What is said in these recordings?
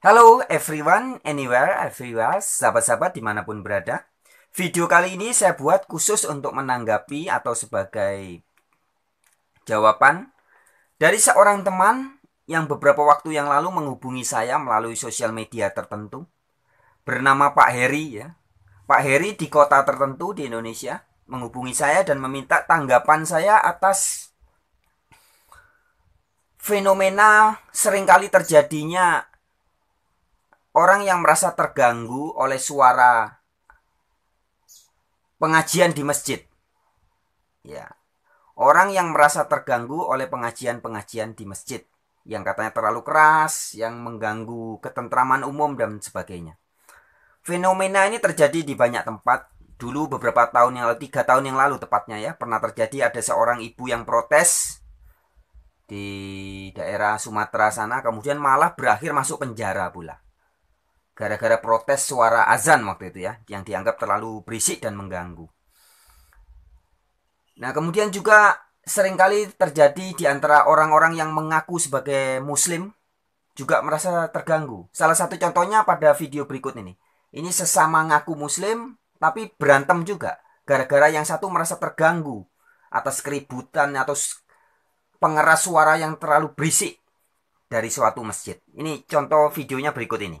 Halo everyone, anywhere, everywhere, sahabat-sahabat dimanapun berada. Video kali ini saya buat khusus untuk menanggapi atau sebagai jawaban dari seorang teman yang beberapa waktu yang lalu menghubungi saya melalui sosial media tertentu. Bernama Pak Heri ya. Pak Heri di kota tertentu di Indonesia menghubungi saya dan meminta tanggapan saya atas fenomena seringkali terjadinya orang yang merasa terganggu oleh suara pengajian di masjid. Ya. Orang yang merasa terganggu oleh pengajian-pengajian di masjid yang katanya terlalu keras, yang mengganggu ketentraman umum dan sebagainya. Fenomena ini terjadi di banyak tempat. Dulu beberapa tahun yang lalu, tiga tahun yang lalu tepatnya ya, pernah terjadi ada seorang ibu yang protes di daerah Sumatera sana, kemudian malah berakhir masuk penjara pula gara-gara protes suara azan waktu itu ya yang dianggap terlalu berisik dan mengganggu. Nah, kemudian juga seringkali terjadi di antara orang-orang yang mengaku sebagai muslim juga merasa terganggu. Salah satu contohnya pada video berikut ini. Ini sesama ngaku muslim tapi berantem juga gara-gara yang satu merasa terganggu atas keributan atau pengeras suara yang terlalu berisik dari suatu masjid. Ini contoh videonya berikut ini.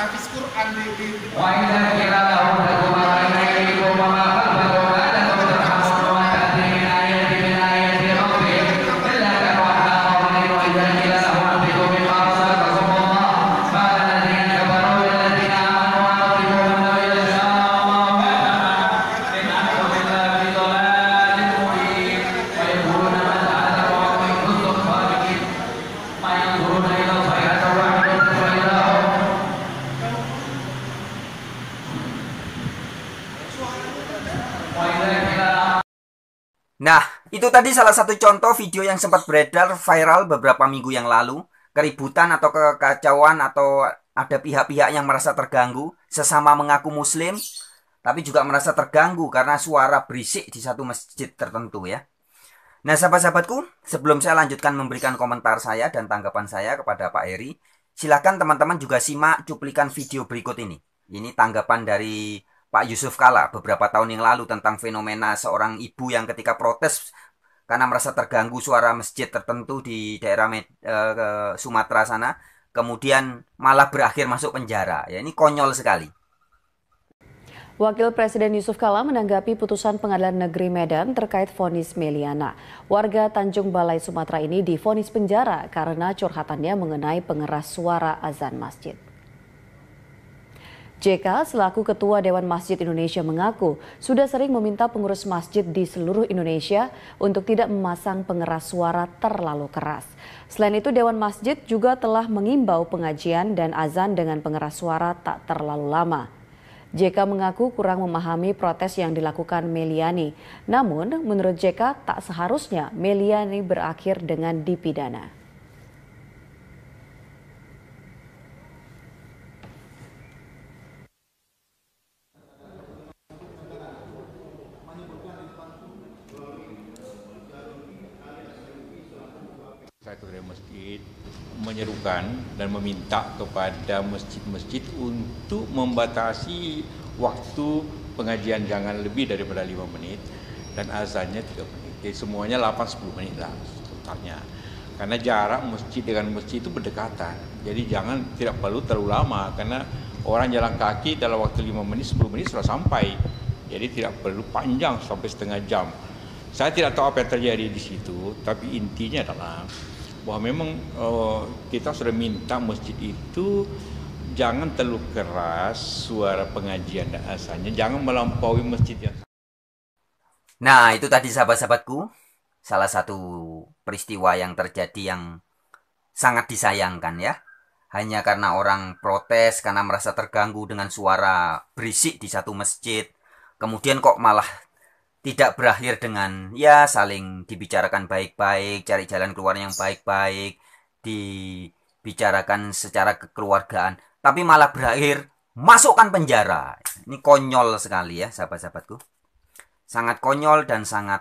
tahfiz Quran di Wa idza qila lahum Itu tadi salah satu contoh video yang sempat beredar viral beberapa minggu yang lalu. Keributan atau kekacauan atau ada pihak-pihak yang merasa terganggu sesama mengaku muslim tapi juga merasa terganggu karena suara berisik di satu masjid tertentu ya. Nah, sahabat-sahabatku, sebelum saya lanjutkan memberikan komentar saya dan tanggapan saya kepada Pak Eri, silakan teman-teman juga simak cuplikan video berikut ini. Ini tanggapan dari Pak Yusuf Kala beberapa tahun yang lalu tentang fenomena seorang ibu yang ketika protes karena merasa terganggu suara masjid tertentu di daerah Med, eh, Sumatera sana, kemudian malah berakhir masuk penjara. Ya ini konyol sekali. Wakil Presiden Yusuf Kala menanggapi putusan Pengadilan Negeri Medan terkait vonis Meliana. Warga Tanjung Balai Sumatera ini difonis penjara karena curhatannya mengenai pengeras suara azan masjid. JK selaku Ketua Dewan Masjid Indonesia mengaku sudah sering meminta pengurus masjid di seluruh Indonesia untuk tidak memasang pengeras suara terlalu keras. Selain itu Dewan Masjid juga telah mengimbau pengajian dan azan dengan pengeras suara tak terlalu lama. JK mengaku kurang memahami protes yang dilakukan Meliani. Namun, menurut JK tak seharusnya Meliani berakhir dengan dipidana. dari masjid menyerukan dan meminta kepada masjid-masjid untuk membatasi waktu pengajian jangan lebih daripada 5 menit dan azannya 3 menit. Jadi semuanya 8-10 menit lah totalnya. Karena jarak masjid dengan masjid itu berdekatan. Jadi jangan tidak perlu terlalu lama karena orang jalan kaki dalam waktu 5 menit 10 menit sudah sampai. Jadi tidak perlu panjang sampai setengah jam. Saya tidak tahu apa yang terjadi di situ, tapi intinya adalah bahwa memang uh, kita sudah minta masjid itu jangan terlalu keras suara pengajian dan asalnya jangan melampaui masjid yang Nah, itu tadi sahabat-sahabatku, salah satu peristiwa yang terjadi yang sangat disayangkan ya. Hanya karena orang protes karena merasa terganggu dengan suara berisik di satu masjid, kemudian kok malah tidak berakhir dengan ya saling dibicarakan baik-baik, cari jalan keluar yang baik-baik, dibicarakan secara kekeluargaan, tapi malah berakhir masukkan penjara. Ini konyol sekali ya, sahabat-sahabatku. Sangat konyol dan sangat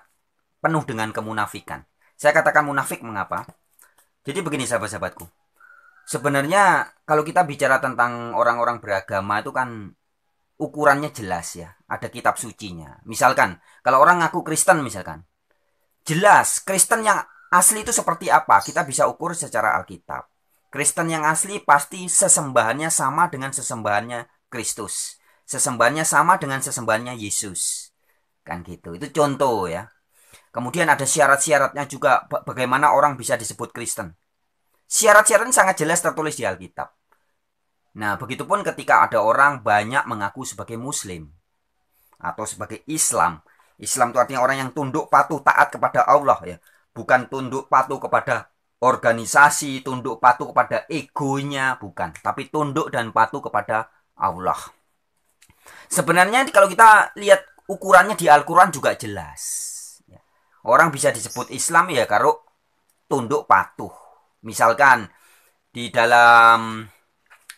penuh dengan kemunafikan. Saya katakan munafik mengapa? Jadi begini sahabat-sahabatku. Sebenarnya kalau kita bicara tentang orang-orang beragama itu kan ukurannya jelas ya, ada kitab sucinya. Misalkan, kalau orang ngaku Kristen misalkan, jelas Kristen yang asli itu seperti apa, kita bisa ukur secara Alkitab. Kristen yang asli pasti sesembahannya sama dengan sesembahannya Kristus. Sesembahannya sama dengan sesembahannya Yesus. Kan gitu. Itu contoh ya. Kemudian ada syarat-syaratnya juga bagaimana orang bisa disebut Kristen. Syarat-syaratnya sangat jelas tertulis di Alkitab. Nah, begitupun ketika ada orang banyak mengaku sebagai muslim atau sebagai Islam. Islam itu artinya orang yang tunduk patuh taat kepada Allah ya, bukan tunduk patuh kepada organisasi, tunduk patuh kepada egonya, bukan, tapi tunduk dan patuh kepada Allah. Sebenarnya kalau kita lihat ukurannya di Al-Qur'an juga jelas. Ya. Orang bisa disebut Islam ya kalau tunduk patuh. Misalkan di dalam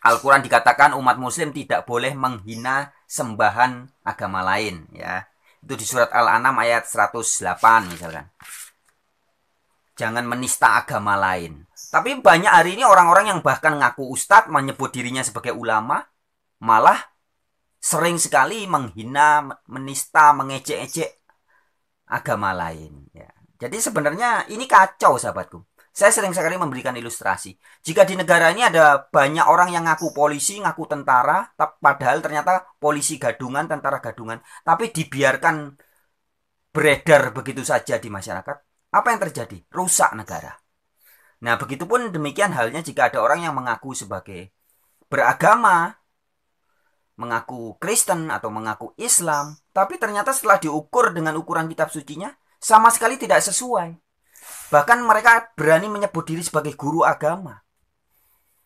Al-Quran dikatakan umat muslim tidak boleh menghina sembahan agama lain ya itu di surat Al-An'am ayat 108 misalkan jangan menista agama lain tapi banyak hari ini orang-orang yang bahkan ngaku ustadz menyebut dirinya sebagai ulama malah sering sekali menghina menista mengejek-ejek agama lain ya jadi sebenarnya ini kacau sahabatku saya sering sekali memberikan ilustrasi. Jika di negara ini ada banyak orang yang ngaku polisi, ngaku tentara, padahal ternyata polisi gadungan, tentara gadungan, tapi dibiarkan beredar begitu saja di masyarakat, apa yang terjadi? Rusak negara. Nah, begitupun demikian halnya jika ada orang yang mengaku sebagai beragama, mengaku Kristen atau mengaku Islam, tapi ternyata setelah diukur dengan ukuran kitab sucinya, sama sekali tidak sesuai. Bahkan mereka berani menyebut diri sebagai guru agama.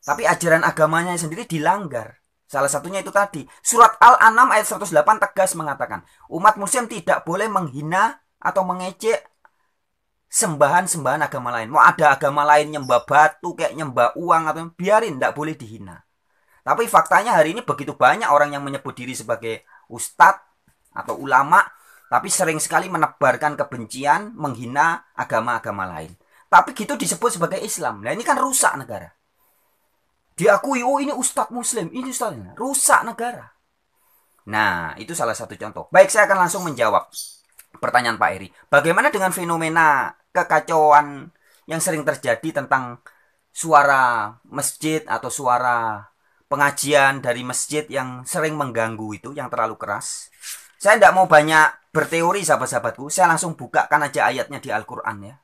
Tapi ajaran agamanya sendiri dilanggar. Salah satunya itu tadi. Surat Al-An'am ayat 108 tegas mengatakan, umat muslim tidak boleh menghina atau mengecek sembahan-sembahan agama lain. Mau ada agama lain nyembah batu, kayak nyembah uang atau biarin, tidak boleh dihina. Tapi faktanya hari ini begitu banyak orang yang menyebut diri sebagai ustadz atau ulama tapi sering sekali menebarkan kebencian, menghina agama-agama lain. Tapi gitu disebut sebagai Islam. Nah ini kan rusak negara. Diakui, oh ini Ustadz Muslim, ini Ustadz rusak negara. Nah itu salah satu contoh. Baik saya akan langsung menjawab pertanyaan Pak Eri. Bagaimana dengan fenomena kekacauan yang sering terjadi tentang suara masjid atau suara pengajian dari masjid yang sering mengganggu itu, yang terlalu keras? Saya tidak mau banyak berteori sahabat-sahabatku, saya langsung bukakan aja ayatnya di Al-Quran ya.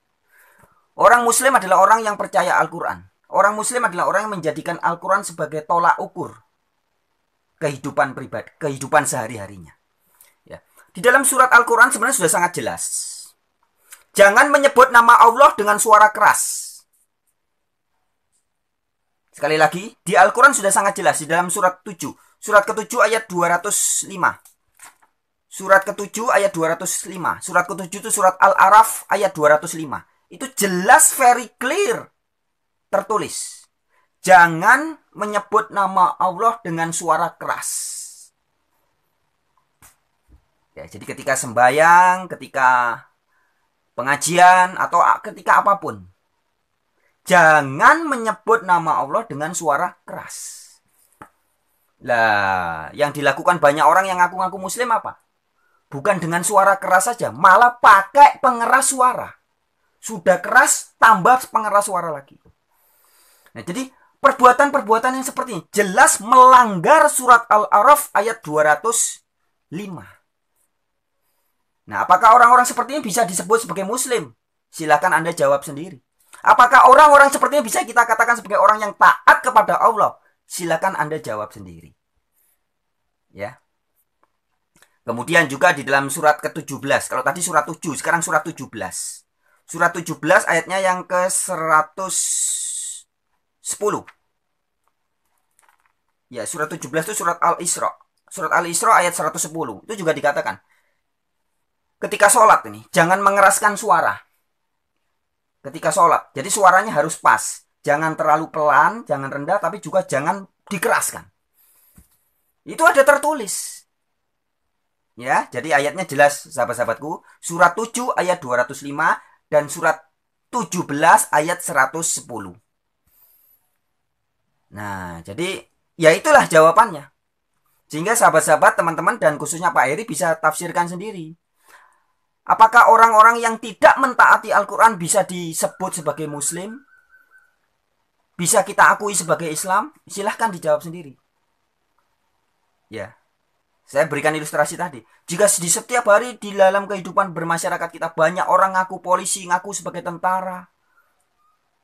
Orang muslim adalah orang yang percaya Al-Quran. Orang muslim adalah orang yang menjadikan Al-Quran sebagai tolak ukur kehidupan pribadi, kehidupan sehari-harinya. Ya. Di dalam surat Al-Quran sebenarnya sudah sangat jelas. Jangan menyebut nama Allah dengan suara keras. Sekali lagi, di Al-Quran sudah sangat jelas di dalam surat 7. Surat ke-7 ayat 205. Surat ke-7 ayat 205. Surat ke-7 itu surat Al-Araf ayat 205. Itu jelas very clear tertulis. Jangan menyebut nama Allah dengan suara keras. Ya, jadi ketika sembayang, ketika pengajian atau ketika apapun. Jangan menyebut nama Allah dengan suara keras. Lah, yang dilakukan banyak orang yang ngaku-ngaku muslim apa? Bukan dengan suara keras saja, malah pakai pengeras suara. Sudah keras, tambah pengeras suara lagi. Nah, jadi perbuatan-perbuatan yang seperti ini jelas melanggar surat Al-Araf ayat 205. Nah, apakah orang-orang seperti ini bisa disebut sebagai muslim? Silakan Anda jawab sendiri. Apakah orang-orang seperti ini bisa kita katakan sebagai orang yang taat kepada Allah? Silakan Anda jawab sendiri. Ya. Kemudian juga di dalam surat ke-17. Kalau tadi surat 7, sekarang surat 17. Surat 17 ayatnya yang ke-110. Ya, surat 17 itu surat Al-Isra. Surat Al-Isra ayat 110. Itu juga dikatakan. Ketika sholat ini, jangan mengeraskan suara. Ketika sholat. Jadi suaranya harus pas. Jangan terlalu pelan, jangan rendah, tapi juga jangan dikeraskan. Itu ada tertulis. Ya, jadi ayatnya jelas sahabat-sahabatku. Surat 7 ayat 205 dan surat 17 ayat 110. Nah, jadi ya itulah jawabannya. Sehingga sahabat-sahabat, teman-teman, dan khususnya Pak Eri bisa tafsirkan sendiri. Apakah orang-orang yang tidak mentaati Al-Quran bisa disebut sebagai Muslim? Bisa kita akui sebagai Islam? Silahkan dijawab sendiri. Ya. Saya berikan ilustrasi tadi. Jika di setiap hari di dalam kehidupan bermasyarakat kita banyak orang ngaku polisi, ngaku sebagai tentara.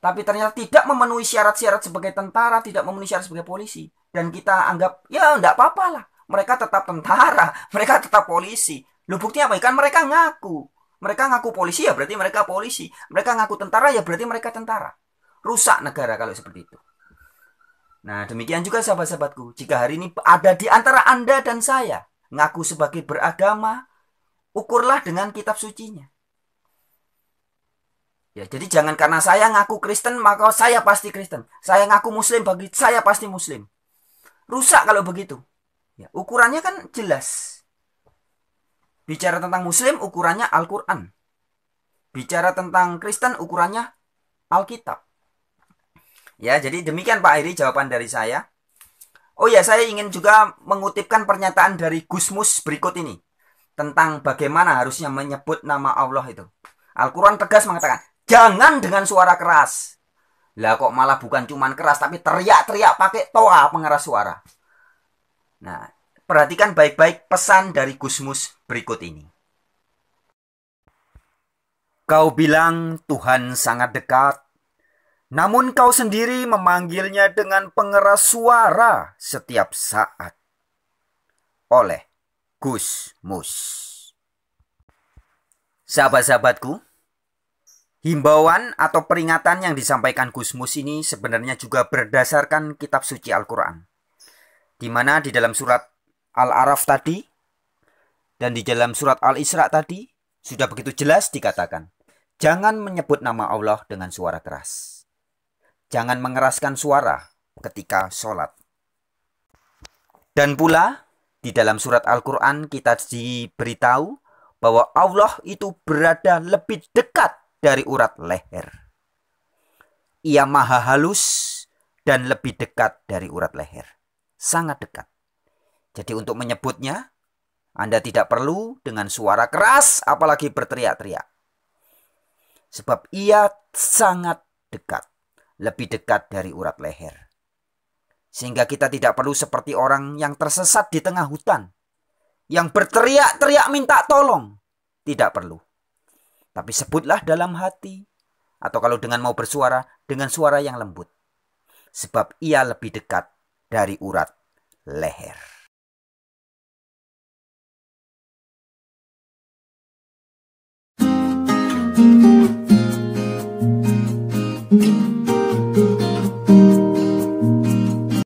Tapi ternyata tidak memenuhi syarat-syarat sebagai tentara, tidak memenuhi syarat sebagai polisi. Dan kita anggap, ya enggak apa-apa lah. Mereka tetap tentara, mereka tetap polisi. Lu buktinya apa? Kan mereka ngaku. Mereka ngaku polisi ya berarti mereka polisi. Mereka ngaku tentara ya berarti mereka tentara. Rusak negara kalau seperti itu. Nah, demikian juga sahabat-sahabatku. Jika hari ini ada di antara Anda dan saya ngaku sebagai beragama, ukurlah dengan kitab sucinya. Ya, jadi jangan karena saya ngaku Kristen maka saya pasti Kristen. Saya ngaku Muslim bagi saya pasti Muslim. Rusak kalau begitu. Ya, ukurannya kan jelas. Bicara tentang Muslim ukurannya Al-Quran. Bicara tentang Kristen ukurannya Alkitab. Ya, jadi demikian Pak Airi jawaban dari saya. Oh ya, saya ingin juga mengutipkan pernyataan dari Gusmus berikut ini tentang bagaimana harusnya menyebut nama Allah itu. Al-Qur'an tegas mengatakan, "Jangan dengan suara keras." Lah kok malah bukan cuman keras tapi teriak-teriak pakai toa pengeras suara. Nah, perhatikan baik-baik pesan dari Gusmus berikut ini. Kau bilang Tuhan sangat dekat, namun kau sendiri memanggilnya dengan pengeras suara setiap saat. Oleh Gus Mus. Sahabat-sahabatku, himbauan atau peringatan yang disampaikan Gus Mus ini sebenarnya juga berdasarkan kitab suci Al-Quran. Di mana di dalam surat Al-Araf tadi dan di dalam surat Al-Isra tadi sudah begitu jelas dikatakan. Jangan menyebut nama Allah dengan suara keras. Jangan mengeraskan suara ketika sholat. Dan pula, di dalam surat Al-Quran kita diberitahu bahwa Allah itu berada lebih dekat dari urat leher. Ia maha halus dan lebih dekat dari urat leher. Sangat dekat. Jadi untuk menyebutnya, Anda tidak perlu dengan suara keras apalagi berteriak-teriak. Sebab ia sangat dekat lebih dekat dari urat leher. Sehingga kita tidak perlu seperti orang yang tersesat di tengah hutan. Yang berteriak-teriak minta tolong. Tidak perlu. Tapi sebutlah dalam hati. Atau kalau dengan mau bersuara, dengan suara yang lembut. Sebab ia lebih dekat dari urat leher.